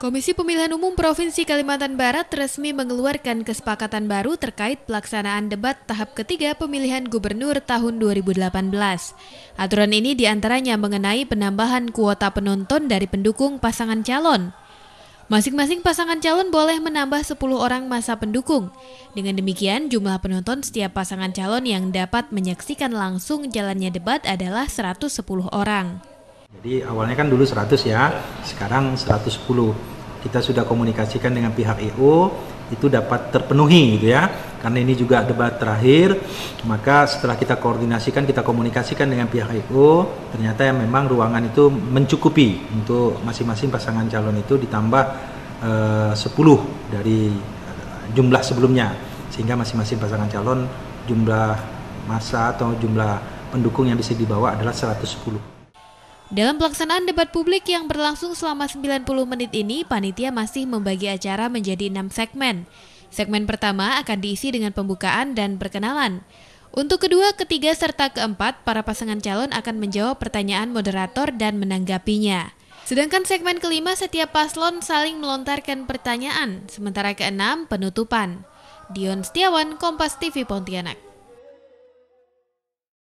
Komisi Pemilihan Umum Provinsi Kalimantan Barat resmi mengeluarkan kesepakatan baru terkait pelaksanaan debat tahap ketiga pemilihan gubernur tahun 2018. Aturan ini diantaranya mengenai penambahan kuota penonton dari pendukung pasangan calon. Masing-masing pasangan calon boleh menambah 10 orang masa pendukung. Dengan demikian, jumlah penonton setiap pasangan calon yang dapat menyaksikan langsung jalannya debat adalah 110 orang. Jadi awalnya kan dulu 100 ya, sekarang 110. Kita sudah komunikasikan dengan pihak EU itu dapat terpenuhi gitu ya. Karena ini juga debat terakhir, maka setelah kita koordinasikan, kita komunikasikan dengan pihak EU, ternyata yang memang ruangan itu mencukupi untuk masing-masing pasangan calon itu ditambah eh, uh, 10 dari eh, jumlah sebelumnya. Sehingga masing-masing pasangan calon jumlah masa atau jumlah pendukung yang bisa dibawa adalah 110. Dalam pelaksanaan debat publik yang berlangsung selama 90 menit ini, panitia masih membagi acara menjadi enam segmen. Segmen pertama akan diisi dengan pembukaan dan perkenalan. Untuk kedua, ketiga, serta keempat, para pasangan calon akan menjawab pertanyaan moderator dan menanggapinya. Sedangkan segmen kelima, setiap paslon saling melontarkan pertanyaan, sementara keenam, penutupan. Dion Setiawan, Kompas TV Pontianak.